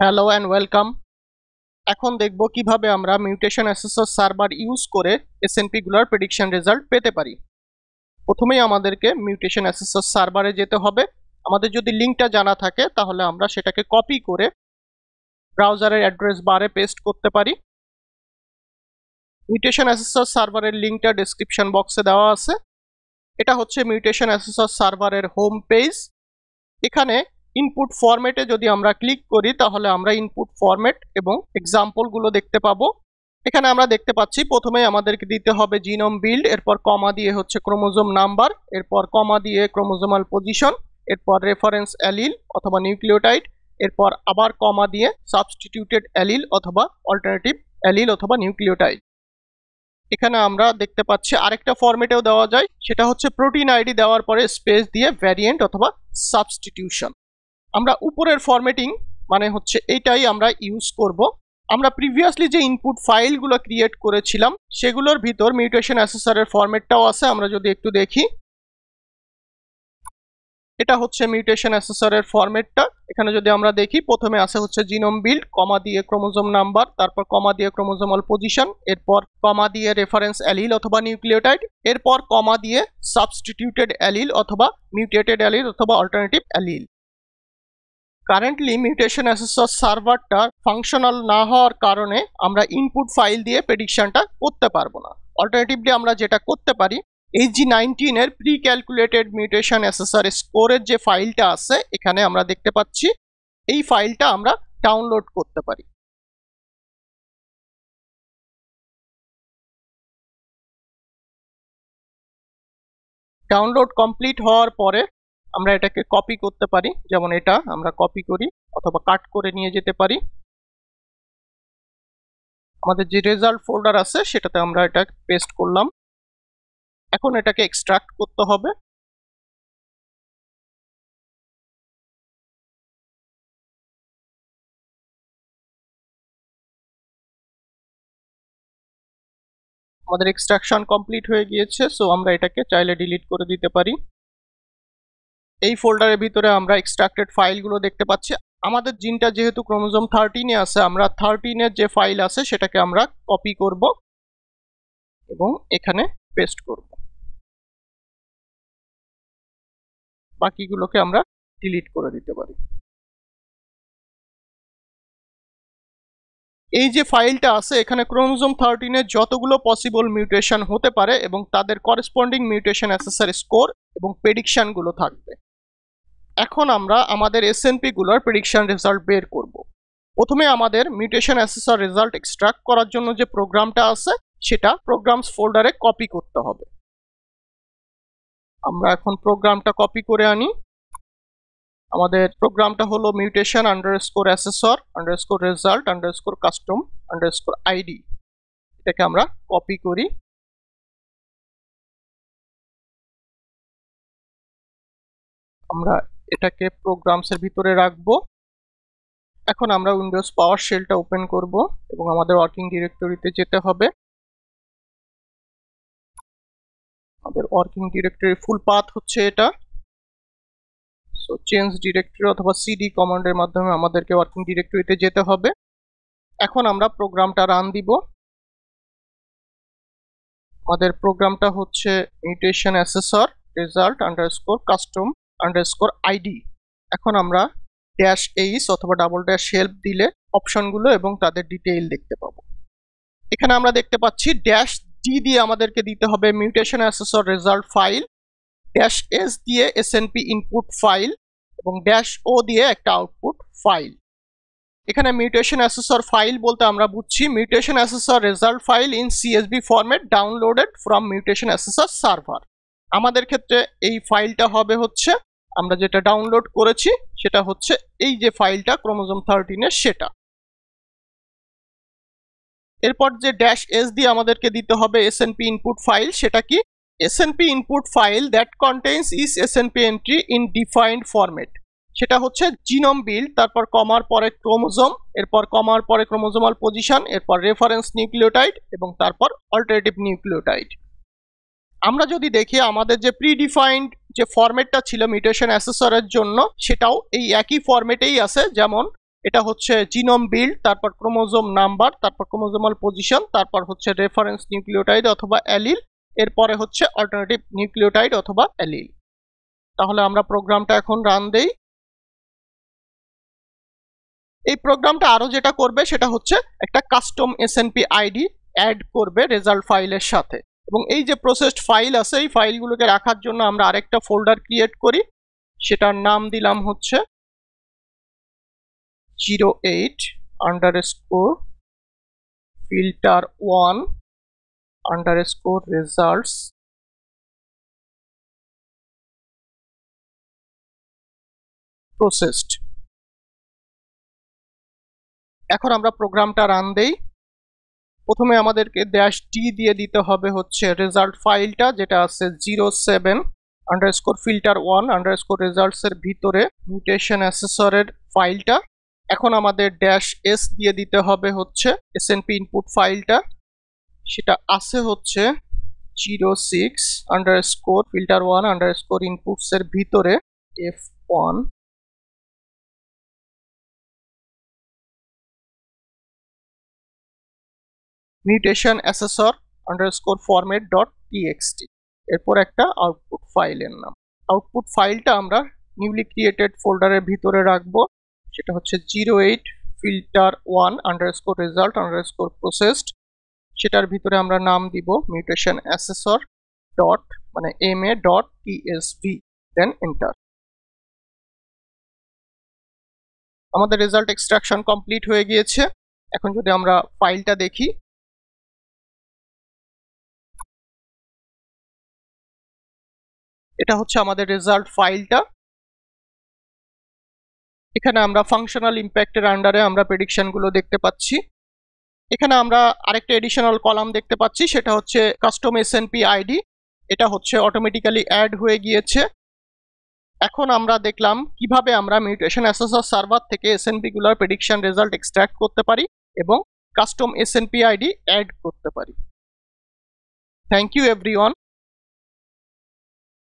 Hello and welcome এখন দেখব কিভাবে আমরা মিউটেশন অ্যাসেসর সার্ভার ইউজ করে এসএনপিগুলোর প্রেডিকশন রেজাল্ট পেতে পারি প্রথমেই আমাদেরকে মিউটেশন অ্যাসেসর সার্ভারে যেতে হবে আমাদের যদি লিঙ্কটা জানা থাকে তাহলে আমরা সেটাকে কপি করে ব্রাউজারের অ্যাড্রেস বারে পেস্ট করতে পারি মিউটেশন অ্যাসেসর সার্ভারের লিঙ্কটা ডিসক্রিপশন বক্সে দেওয়া আছে এটা হচ্ছে মিউটেশন অ্যাসেসর সার্ভারের হোম পেজ এখানে ইনপুট ফরম্যাটে যদি আমরা ক্লিক করি তাহলে আমরা ইনপুট ফরম্যাট এবং এক্সাম্পলগুলো দেখতে পাবো এখানে আমরা দেখতে পাচ্ছি প্রথমে আমাদেরকে দিতে হবে জিনোম বিল্ড এরপর কমা দিয়ে হচ্ছে ক্রোমোজোম নাম্বার এরপর কমা দিয়ে ক্রোমোজোমাল পজিশন এরপর রেফারেন্স অ্যালিল অথবা নিউক্লিওটাইড এরপর আবার কমা দিয়ে সাবস্টিটিউটেড অ্যালিল অথবা অল্টারনেটিভ অ্যালিল অথবা নিউক্লিওটাইড এখানে আমরা দেখতে পাচ্ছি আরেকটা ফর্মেটেও দেওয়া যায় সেটা হচ্ছে প্রোটিন আইডি দেওয়ার পরে স্পেস দিয়ে ভ্যারিয়েন্ট অথবা সাবস্টিটিউশন আমরা উপরের ফরম্যাটিং মানে হচ্ছে এইটাই আমরা ইউজ করব আমরা প্রিভিয়াসলি যে ইনপুট ফাইলগুলো ক্রিয়েট করেছিলাম সেগুলোর ভিতর মিউটেশন অ্যাসেসারের ফরম্যাটটাও আছে আমরা যদি একটু দেখি এটা হচ্ছে মিউটেশন অ্যাসেসরের ফরম্যাটটা এখানে যদি আমরা দেখি প্রথমে আছে হচ্ছে জিনোম বিল্ড কমা দিয়ে ক্রোমোজোম নাম্বার তারপর কমা দিয়ে ক্রোমোজোমাল পজিশন এরপর কমা দিয়ে রেফারেন্স অ্যালিল অথবা নিউক্লিওটাইড এরপর কমা দিয়ে সাবস্টিটিউটেড অ্যালিল অথবা মিউটেটেড অ্যালিল অথবা alternative allele currently mutation assessor সার্ভারটা ফাংশনাল না হওয়ার কারণে আমরা ইনপুট ফাইল দিয়ে প্রেডিকশানটা করতে পারবো না অল্টারনেটিভলি আমরা যেটা করতে পারি এইচ জি নাইনটিনের প্রি ক্যালকুলেটেড মিউটেশন অ্যাসেসার স্কোরের যে ফাইলটা আছে এখানে আমরা দেখতে পাচ্ছি এই ফাইলটা আমরা ডাউনলোড করতে পারি ডাউনলোড কমপ্লিট হওয়ার পরে আমরা এটাকে কপি করতে পারি যেমন এটা আমরা কপি করি অথবা কাট করে নিয়ে যেতে পারি আমাদের যে রেজাল্ট ফোল্ডার আছে সেটাতে আমরা এটা পেস্ট করলাম এখন এটাকে এক্সট্রাক্ট করতে হবে আমাদের এক্সট্রাকশন কমপ্লিট হয়ে গিয়েছে সো আমরা এটাকে চাইলে ডিলিট করে দিতে পারি এই ফোল্ডারের ভিতরে আমরা এক্সট্রাক্টেড ফাইলগুলো দেখতে পাচ্ছি আমাদের জিনটা যেহেতু ক্রোমোজম থার্টিনে আছে আমরা থার্টিনের যে ফাইল আছে সেটাকে আমরা কপি করব এবং এখানে পেস্ট করব বাকিগুলোকে আমরা ডিলিট করে দিতে পারি এই যে ফাইলটা আছে এখানে ক্রোমোজম থার্টিনের যতগুলো পসিবল মিউটেশন হতে পারে এবং তাদের করেসপন্ডিং মিউটেশন অ্যাসেসার স্কোর এবং প্রেডিকশানগুলো থাকবে এখন আমরা আমাদের এসএনপিগুলোর প্রেডিকশন রেজাল্ট বের করব। প্রথমে আমাদের মিউটেশন অ্যাসেসর রেজাল্ট এক্সট্রাক্ট করার জন্য যে প্রোগ্রামটা আছে সেটা প্রোগ্রামস ফোল্ডারে কপি করতে হবে আমরা এখন প্রোগ্রামটা কপি করে আনি আমাদের প্রোগ্রামটা হলো mutation underscore assessor underscore result underscore custom underscore ID এটাকে আমরা কপি করি আমরা এটাকে প্রোগ্রামসের ভিতরে রাখবো এখন আমরা উইন্ডোজ পাওয়ার শেলটা ওপেন করব এবং আমাদের ওয়ার্কিং ডিরেক্টরিতে যেতে হবে আমাদের ওয়ার্কিং ডিরেক্টরি ফুল পাথ হচ্ছে এটা সো চেঞ্জ ডিরেক্টরি অথবা সিডি কমান্ডের মাধ্যমে আমাদেরকে ওয়ার্কিং ডিরেক্টরিতে যেতে হবে এখন আমরা প্রোগ্রামটা রান দিব আমাদের প্রোগ্রামটা হচ্ছে mutation assessor result underscore custom underscore ID এখন আমরা ড্যাশ এইস অথবা ডাবল ড্যাশ হেল্প দিলে অপশনগুলো এবং তাদের ডিটেইল দেখতে পাবো এখানে আমরা দেখতে পাচ্ছি ড্যাশ ডি দিয়ে আমাদেরকে দিতে হবে mutation assessor result file dash S দিয়ে এসএনপি ইনপুট ফাইল এবং ড্যাশ ও দিয়ে একটা আউটপুট ফাইল এখানে মিউটেশন অ্যাসেসর ফাইল বলতে আমরা বুঝছি mutation assessor result file in CSB format downloaded from mutation assessor server আমাদের ক্ষেত্রে এই ফাইলটা হবে হচ্ছে আমরা যেটা ডাউনলোড করেছি সেটা হচ্ছে এই যে ফাইলটা ক্রোমোজোম থার্টিনের সেটা এরপর যে ড্যাশ এস দিয়ে আমাদেরকে দিতে হবে এসএনপি ইনপুট ফাইল সেটা কি SNP input file that contains is SNP entry in defined format সেটা হচ্ছে জিনোম বিল্ড তারপর কমার পরে ক্রোমোজোম এরপর কমার পরে ক্রোমোজোমাল পজিশন এরপর রেফারেন্স নিউক্লিওটাইড এবং তারপর অল্টারনেটিভ নিউক্লিওটাইড আমরা যদি দেখি আমাদের যে প্রিডিফাইন্ড যে ফরম্যাটটা ছিল মিউটেশন অ্যাসেসরের জন্য সেটাও এই একই ফরম্যাটেই আছে যেমন এটা হচ্ছে জিনোম বিল্ড তারপর ক্রোমোজোম নাম্বার তারপর ক্রোমোজোমাল পজিশন তারপর হচ্ছে রেফারেন্স নিউক্লিওটাইড অথবা অ্যালিল এরপরে হচ্ছে অল্টারনেটিভ নিউক্লিওটাইড অথবা অ্যালিল তাহলে আমরা প্রোগ্রামটা এখন রান দেই এই প্রোগ্রামটা আরও যেটা করবে সেটা হচ্ছে একটা কাস্টম এসএনপি আইডি অ্যাড করবে রেজাল্ট ফাইলের সাথে এবং এই যে প্রসেসড ফাইল আছে এই ফাইলগুলোকে রাখার জন্য আমরা আরেকটা ফোল্ডার ক্রিয়েট করি সেটার নাম দিলাম হচ্ছে zero eight underscore filter one underscore results processed এখন আমরা প্রোগ্রামটা রান দেই প্রথমে আমাদেরকে ড্যাশ টি দিয়ে দিতে হবে হচ্ছে রেজাল্ট ফাইলটা যেটা আছে zero seven score filter one underscore রেজাল্টসের ভিতরে মিউটেশন অ্যাসেসরের ফাইলটা এখন আমাদের ড্যাশ এস দিয়ে দিতে হবে হচ্ছে পি ইনপুট ফাইলটা সেটা আছে হচ্ছে zero six underscore filter one underscore ইনপুটসের ভিতরে F one mutation assessor underscore format dot TXT এরপর একটা আউটপুট ফাইলের নাম আউটপুট ফাইলটা আমরা নিউলি ক্রিয়েটেড ফোল্ডারের ভিতরে রাখবো সেটা হচ্ছে zero eight filter one underscore result underscore processed সেটার ভিতরে আমরা নাম দিব মিউটেশন অ্যাসেসর ডট মানে M A dot TSV then enter আমাদের রেজাল্ট এক্সট্রাকশন কমপ্লিট হয়ে গিয়েছে এখন যদি আমরা ফাইলটা দেখি এটা হচ্ছে আমাদের রেজাল্ট ফাইলটা এখানে আমরা ফাংশনাল ইম্প্যাক্টের আন্ডারে আমরা প্রেডিকশানগুলো দেখতে পাচ্ছি এখানে আমরা আরেকটা এডিশনাল কলাম দেখতে পাচ্ছি সেটা হচ্ছে কাস্টম এসএনপি আইডি এটা হচ্ছে অটোমেটিক্যালি অ্যাড হয়ে গিয়েছে এখন আমরা দেখলাম কিভাবে আমরা মিউটেশন অ্যাসেসর সার্ভার থেকে এসএনপিগুলোর প্রেডিকশন রেজাল্ট এক্সট্র্যাক্ট করতে পারি এবং কাস্টম এসএনপি আইডি অ্যাড করতে পারি থ্যাংক ইউ এভরি